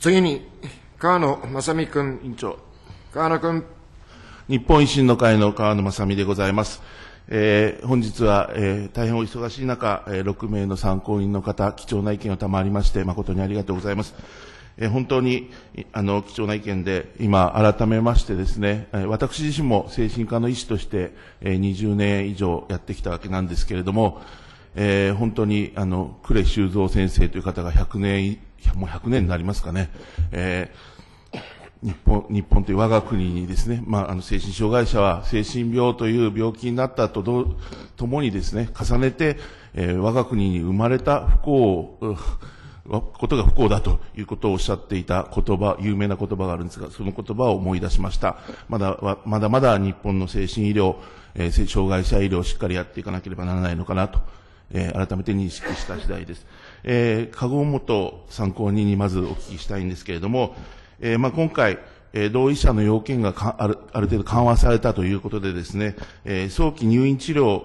次に、河野正美君。委員長。河野君。日本維新の会の河野正美でございます。えー、本日は、えー、大変お忙しい中、えー、6名の参考人の方、貴重な意見を賜りまして、誠にありがとうございます。えー、本当にあの貴重な意見で、今、改めましてですね、え私自身も精神科の医師として、えー、20年以上やってきたわけなんですけれども、えー、本当に、あの、呉修造先生という方が100年、もう100年になりますかね、えー、日本、日本という我が国にですね、まあ、あの、精神障害者は精神病という病気になったとど、ともにですね、重ねて、えー、我が国に生まれた不幸を、ことが不幸だということをおっしゃっていた言葉、有名な言葉があるんですが、その言葉を思い出しました。まだ、まだまだ日本の精神医療、えー、障害者医療をしっかりやっていかなければならないのかなとえー、改めて認識した次第です。えー、籠本参考人にまずお聞きしたいんですけれども、えー、まあ、今回、えー、同意者の要件があるある程度緩和されたということでですね、えー、早期入院治療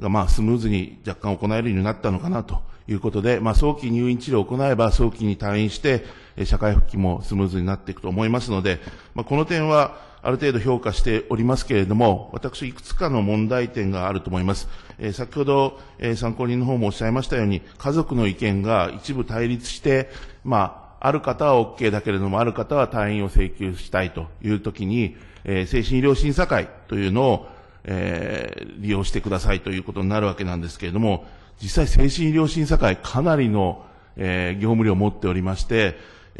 がまあスムーズに若干行えるようになったのかなということで、まあ、早期入院治療を行えば早期に退院して、え社会復帰もスムーズになっていくと思いますので、まあ、この点は、ある程度評価しておりますけれども、私、いくつかの問題点があると思います。えー、先ほど、えー、参考人の方もおっしゃいましたように、家族の意見が一部対立して、まあ、ある方は OK だけれども、ある方は退院を請求したいというときに、えー、精神医療審査会というのを、えー、利用してくださいということになるわけなんですけれども、実際精神医療審査会かなりの、えー、業務量を持っておりまして、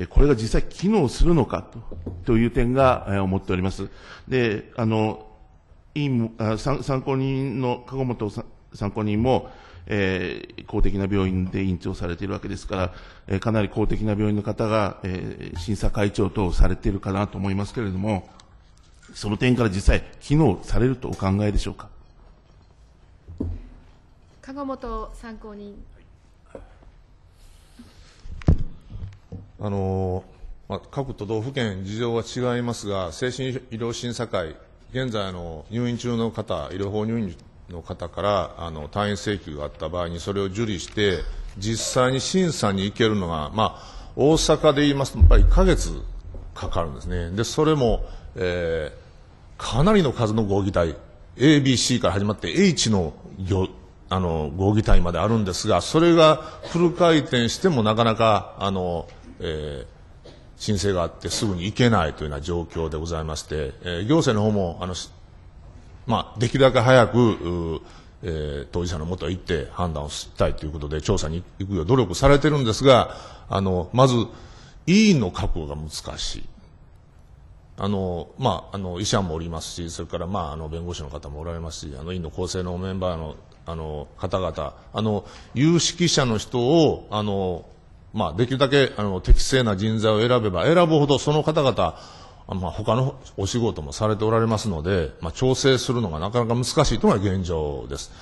これが実際機能するのかとという点が、え思っております。で、あの、委員あ参考人の籠本参考人も、えー、公的な病院で院長されているわけですから、えー、かなり公的な病院の方が、えー、審査会長とされているかなと思いますけれども、その点から実際、機能されるとお考えでしょうか。籠本参考人。あのまあ、各都道府県事情は違いますが、精神医療審査会、現在の入院中の方、医療法入院の方からあの退院請求があった場合に、それを受理して、実際に審査に行けるのが、まあ、大阪で言いますと、やっぱり1か月かかるんですね。で、それも、えー、かなりの数の合議体、A、B、C から始まって H のあの、合議体まであるんですが、それがフル回転してもなかなか、あの、えー申請があってすぐに行けないというような状況でございまして、えー、行政の方も、あの、まあ、できるだけ早く、えー、当事者のもとへ行って判断をしたいということで調査に行くよう努力されてるんですが、あの、まず、委員の確保が難しい。あの、まあ、あの、医者もおりますし、それから、まあ、あの、弁護士の方もおられますし、あの、委員の構成のメンバーの、あの、方々、あの、有識者の人を、あの、まあ、できるだけ、あの、適正な人材を選べば選ぶほど、その方々、まあ、他のお仕事もされておられますので、まあ、調整するのがなかなか難しいというのが現状です。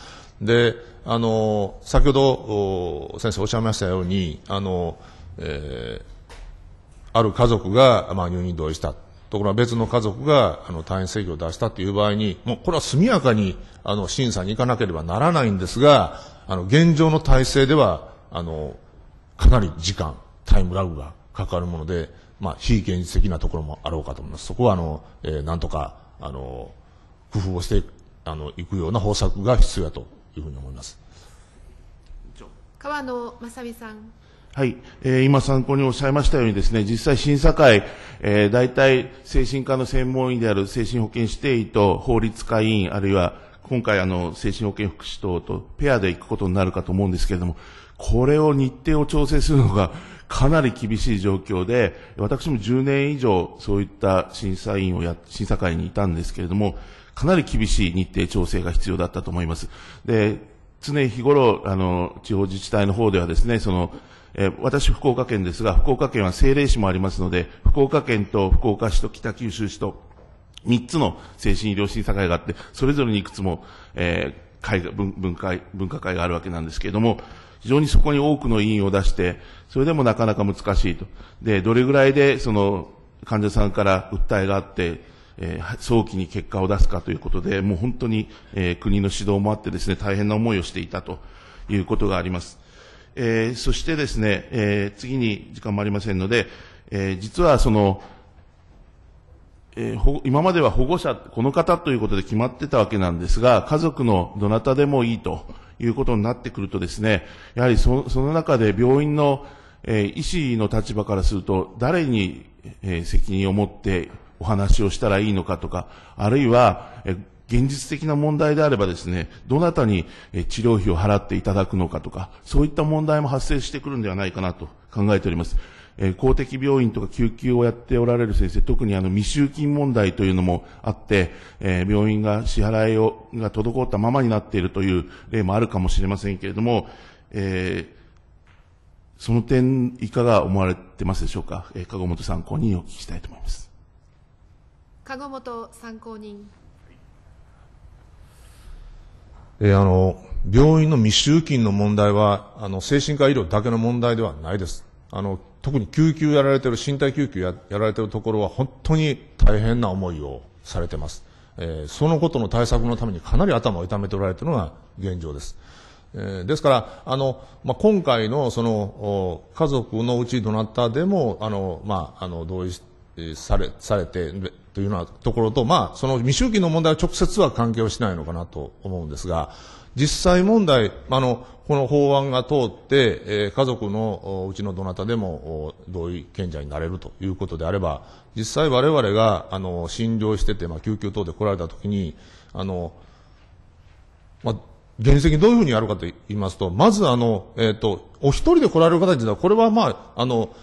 で、あの、先ほど、先生おっしゃいましたように、あの、えー、ある家族が、まあ、入院同意した。ところが別の家族が、あの、退院請求を出したという場合に、もうこれは速やかに、あの、審査に行かなければならないんですが、あの、現状の体制では、あの、かなり時間、タイムラグがかかるもので、まあ、非現実的なところもあろうかと思います。そこは、あの、えー、なんとか、あの、工夫をして、あの、いくような方策が必要だというふうに思います。川野正美さん。はい、えー、今参考におっしゃいましたようにですね、実際審査会、えー、大体精神科の専門医である精神保健指定医と法律家委員、あるいは今回あの、精神保健福祉等とペアで行くことになるかと思うんですけれども、これを日程を調整するのが かなり厳しい状況で、私も10年以上そういった審査員をや、審査会にいたんですけれども、かなり厳しい日程調整が必要だったと思います。で、常日頃、あの、地方自治体の方ではですね、その、え私、福岡県ですが、福岡県は政令市もありますので、福岡県と福岡市と北九州市と、三つの精神医療審査会があって、それぞれにいくつも、えー、会が、分化分科会があるわけなんですけれども、非常にそこに多くの委員を出して、それでもなかなか難しいと。で、どれぐらいで、その、患者さんから訴えがあって、えー、早期に結果を出すかということで、もう本当に、えー、国の指導もあってですね、大変な思いをしていたということがあります。えー、そしてですね、えー、次に時間もありませんので、えー、実はその、えー、今までは保護者、この方ということで決まってたわけなんですが、家族のどなたでもいいということになってくるとですね、やはりその中で病院の、えー、医師の立場からすると、誰に、えー、責任を持ってお話をしたらいいのかとか、あるいは、え現実的な問題であればですね、どなたに治療費を払っていただくのかとか、そういった問題も発生してくるんではないかなと考えております。えー、公的病院とか救急をやっておられる先生、特にあの未集金問題というのもあって、えー、病院が支払いをが滞ったままになっているという例もあるかもしれませんけれども、えー、その点、いかが思われてますでしょうか。えー、籠本参考人にお聞きしたいと思います。籠本参考人。えー、あの、病院の未集金の問題は、あの、精神科医療だけの問題ではないです。あの、特に救急やられてる、身体救急やられてるところは本当に大変な思いをされてます。えー、そのことの対策のためにかなり頭を痛めておられてるのが現状です。えー、ですから、あの、まあ、今回のその、家族のうちどなたでも、あの、まあ、あの、同意され、されて、というようなところと、まあ、その未周期の問題は直接は関係をしないのかなと思うんですが、実際問題、あの、この法案が通って、えー、家族のうちのどなたでも同意賢者になれるということであれば、実際我々が、あの、診療してて、まあ、救急等で来られたときに、あの、まあ、原にどういうふうにやるかと言いますと、まずあの、えっ、ー、と、お一人で来られる方には、これはまあ、あの、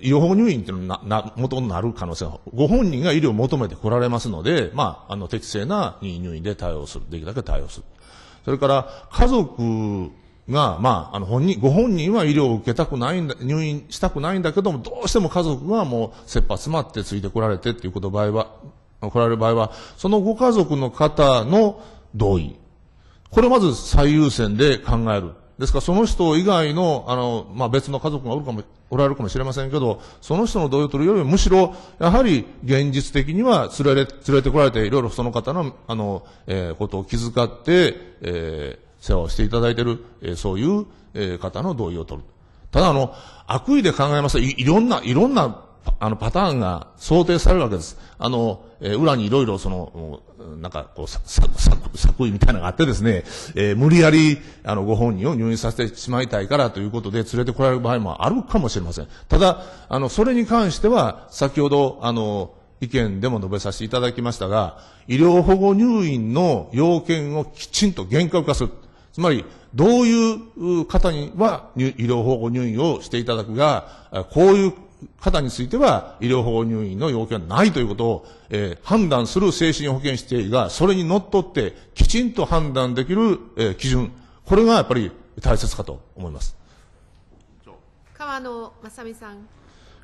予報入院っていうのも元になる可能性が、ご本人が医療を求めてこられますので、まあ、あの、適正な入院で対応する。できるだけ対応する。それから、家族が、まあ、あの、本人、ご本人は医療を受けたくないんだ、入院したくないんだけども、どうしても家族がもう、切羽詰まってついてこられてっていうこと場合は、来られる場合は、そのご家族の方の同意。これをまず最優先で考える。ですからその人以外の、あの、まあ、別の家族がおるかも、おられるかもしれませんけど、その人の同意を取るよりもむしろ、やはり現実的には連れれ、連れてこられて、いろいろその方の、あの、えー、ことを気遣って、えー、世話をしていただいている、えー、そういう、えー、方の同意を取る。ただあの、悪意で考えますとい、いろんな、いろんなあの、パターンが想定されるわけです。あの、えー、裏にいろいろその、なんか、こう、さ、さ、さ、作為みたいなのがあってですね、えー、無理やり、あの、ご本人を入院させてしまいたいからということで連れてこられる場合もあるかもしれません。ただ、あの、それに関しては、先ほど、あの、意見でも述べさせていただきましたが、医療保護入院の要件をきちんと厳格化する。つまり、どういう方には医療保護入院をしていただくが、こういう方については、医療保護入院の要件はないということを、えー、判断する精神保健指定が、それに則っって、きちんと判断できる、えー、基準、これがやっぱり大切かと思います。川野正美さん。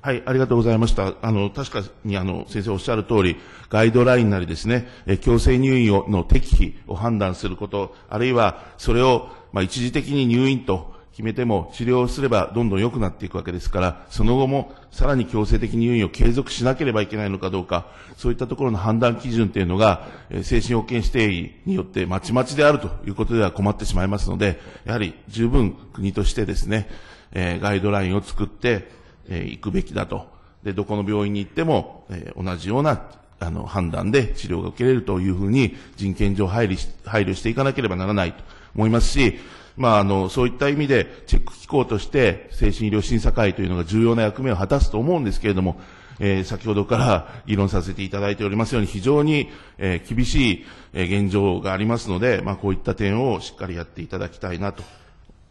はい、ありがとうございました。あの、確かにあの、先生おっしゃる通り、ガイドラインなりですね、え強制入院をの適否を判断すること、あるいはそれを、まあ、一時的に入院と、決めても治療すればどんどん良くなっていくわけですから、その後もさらに強制的に入院を継続しなければいけないのかどうか、そういったところの判断基準というのが、精神保健指定によってまちまちであるということでは困ってしまいますので、やはり十分国としてですね、ガイドラインを作って、いくべきだと。で、どこの病院に行っても、同じようなあの、判断で治療が受けれるというふうに人権上配慮し配慮していかなければならないと思いますし、まあ、あの、そういった意味で、チェック機構として、精神医療審査会というのが重要な役目を果たすと思うんですけれども、えー、先ほどから 議論させていただいておりますように、非常に、えー、厳しい、え現状がありますので、まあ、こういった点をしっかりやっていただきたいなと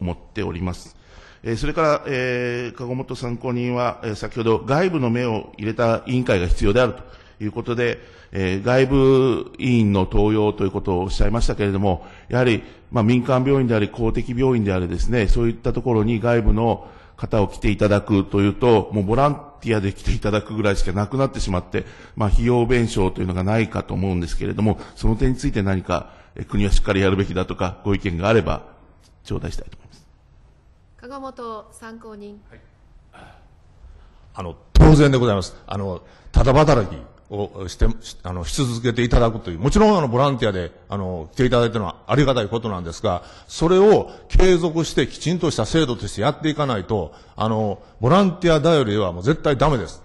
思っております。えー、それから、えー、籠本参考人は、えー、先ほど外部の目を入れた委員会が必要であると。いうことで、えー、外部委員の登用ということをおっしゃいましたけれども、やはり、まあ、民間病院であり、公的病院であれですね、そういったところに外部の方を来ていただくというと、もうボランティアで来ていただくぐらいしかなくなってしまって、まあ、費用弁償というのがないかと思うんですけれども、その点について何か、え国はしっかりやるべきだとか、ご意見があれば、頂戴したいと思います。加賀本参考人。はいあの、当然でございます。あの、ただ働き、をして、あの、し続けていただくという、もちろんあの、ボランティアで、あの、来ていただいてるのはありがたいことなんですが、それを継続してきちんとした制度としてやっていかないと、あの、ボランティア頼りではもう絶対ダメです。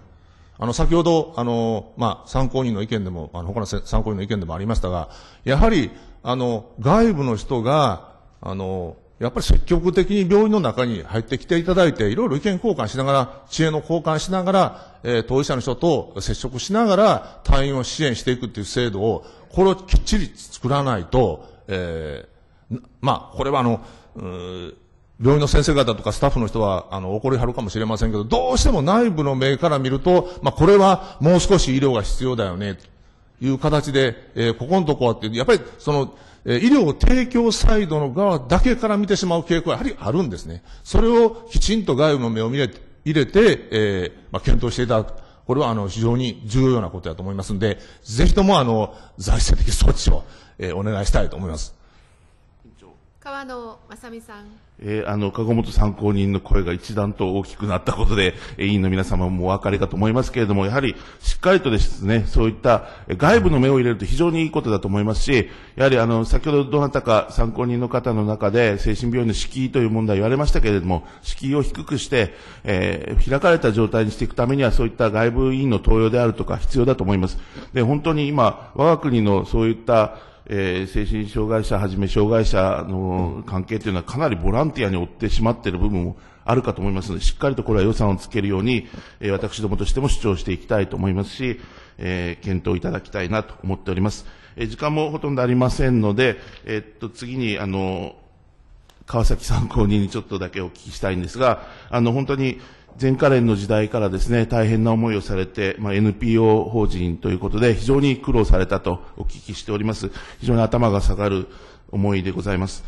あの、先ほど、あの、まあ、参考人の意見でも、あの、他の参考人の意見でもありましたが、やはり、あの、外部の人が、あの、やっぱり積極的に病院の中に入ってきていただいて、いろいろ意見交換しながら、知恵の交換しながら、えー、当事者の人と接触しながら、退院を支援していくっていう制度を、これをきっちり作らないと、えー、まあ、これはあの、病院の先生方とかスタッフの人は、あの、怒りはるかもしれませんけど、どうしても内部の目から見ると、まあ、これはもう少し医療が必要だよね、という形で、えー、ここのとこはって、やっぱりその、え医療提供サイドの側だけから見てしまう傾向はやはりあるんですね。それをきちんと外部の目を見れ入れて、えー、まあ、検討していただく。これはあの非常に重要なことだと思いますんで、ぜひともあの財政的措置を、えー、お願いしたいと思います。川野雅美さん。えー、あの、籠ご参考人の声が一段と大きくなったことで、え委員の皆様もお分かりかと思いますけれども、やはりしっかりとですね、そういった外部の目を入れると非常にいいことだと思いますし、やはりあの、先ほどどなたか参考人の方の中で、精神病院の敷居という問題言われましたけれども、敷居を低くして、えー、開かれた状態にしていくためには、そういった外部委員の登用であるとか必要だと思います。で、本当に今、我が国のそういったえー、精神障害者はじめ障害者の関係というのはかなりボランティアに追ってしまっている部分もあるかと思いますので、しっかりとこれは予算をつけるように、えー、私どもとしても主張していきたいと思いますし、えー、検討いただきたいなと思っております。えー、時間もほとんどありませんので、えー、っと、次に、あの、川崎参考人にちょっとだけお聞きしたいんですが、あの、本当に、前科連の時代からですね、大変な思いをされて、まあ、NPO 法人ということで、非常に苦労されたとお聞きしております。非常に頭が下がる思いでございます。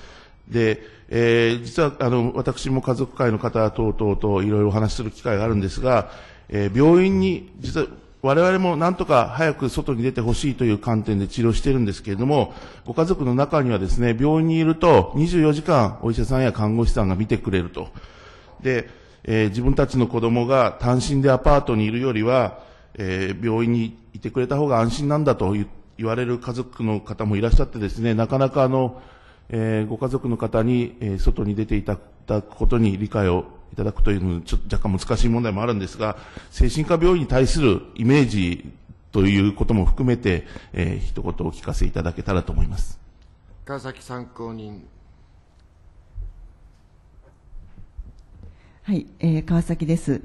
で、えー、実は、あの、私も家族会の方等々といろいろお話しする機会があるんですが、えー、病院に、実は、我々も何とか早く外に出てほしいという観点で治療しているんですけれども、ご家族の中にはですね、病院にいると24時間お医者さんや看護師さんが見てくれると。で、えー、自分たちの子供が単身でアパートにいるよりは、えー、病院にいてくれた方が安心なんだと言われる家族の方もいらっしゃってですね、なかなかあの、えー、ご家族の方に、えー、外に出ていただくことに理解をいただくというのちょっと若干難しい問題もあるんですが、精神科病院に対するイメージということも含めて、えー、一言お聞かせいただけたらと思います。川崎参考人はい、えー、川崎です。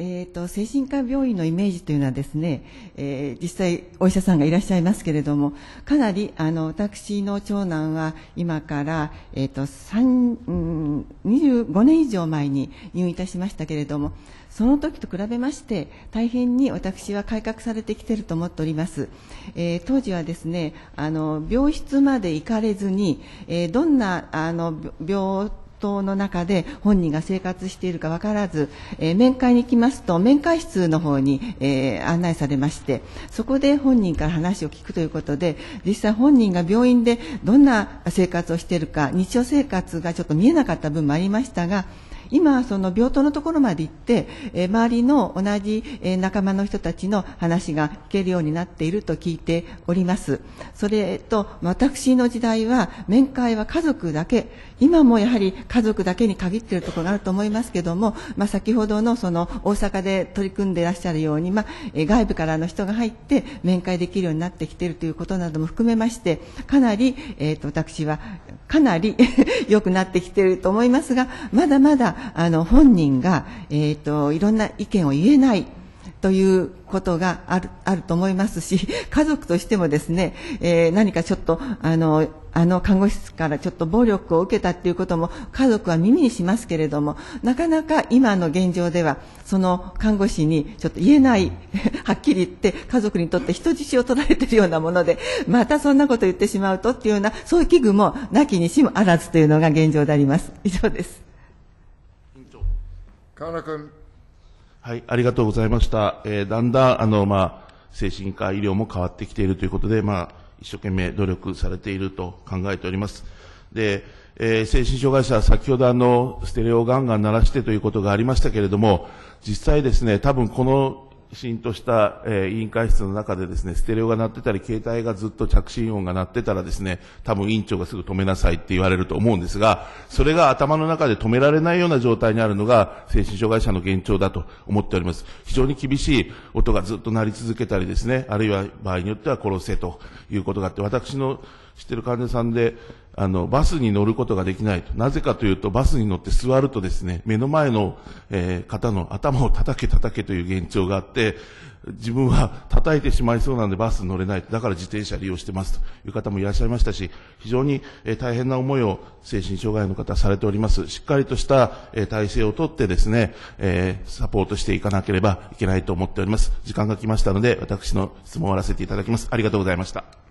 えーと、精神科病院のイメージというのはですね、えー、実際お医者さんがいらっしゃいますけれどもかなりあの私の長男は今から、えーと、3 25年以上前に入院いたしましたけれどもその時と比べまして大変に私は改革されてきていると思っております、えー、当時はですねあの病室まで行かれずに、えー、どんなあの病闘の中で本人が生活しているか分からず、えー、面会に行きますと面会室の方に、えー、案内されましてそこで本人から話を聞くということで実際本人が病院でどんな生活をしているか日常生活がちょっと見えなかった分もありましたが今その病棟のところまで行って、えー、周りの同じ、えー、仲間の人たちの話が聞けるようになっていると聞いておりますそれと私の時代は面会は家族だけ今もやはり家族だけに限っているところがあると思いますけども、まあ、先ほどのその大阪で取り組んでいらっしゃるように、まあ、外部からの人が入って面会できるようになってきているということなども含めましてかなり、えーと、私はかなり 良くなってきていると思いますがまだまだあの本人が、えーといろんな意見を言えないということがあるあると思いますし、家族としてもですね、えー、何かちょっと、あの、あの看護師からちょっと暴力を受けたっていうことも家族は耳にしますけれども、なかなか今の現状では、その看護師にちょっと言えない、はっきり言って家族にとって人質を取られてるようなもので、またそんなこと言ってしまうとっていうような、そういう危惧もなきにしもあらずというのが現状であります。以上です。川君はい、ありがとうございました。えー、だんだん、あの、まあ、精神科医療も変わってきているということで、まあ、一生懸命努力されていると考えております。で、えー、精神障害者、先ほどあの、ステレオガンガン鳴らしてということがありましたけれども、実際ですね、多分このきちんとした、えー、委員会室の中でですね、ステレオが鳴ってたり、携帯がずっと着信音が鳴ってたらですね、多分委員長がすぐ止めなさいって言われると思うんですが、それが頭の中で止められないような状態にあるのが、精神障害者の現状だと思っております。非常に厳しい音がずっと鳴り続けたりですね、あるいは場合によっては殺せということがあって、私の知ってる患者さんで、あの、バスに乗ることができないと。なぜかというと、バスに乗って座るとですね、目の前の、えー、方の頭を叩け叩けという現状があって、自分は叩いてしまいそうなんでバスに乗れない。だから自転車利用してますという方もいらっしゃいましたし、非常に、えー、大変な思いを精神障害の方されております。しっかりとした、えー、体制をとってですね、えサポートしていかなければいけないと思っております。時間が来ましたので、私の質問を終わらせていただきます。ありがとうございました。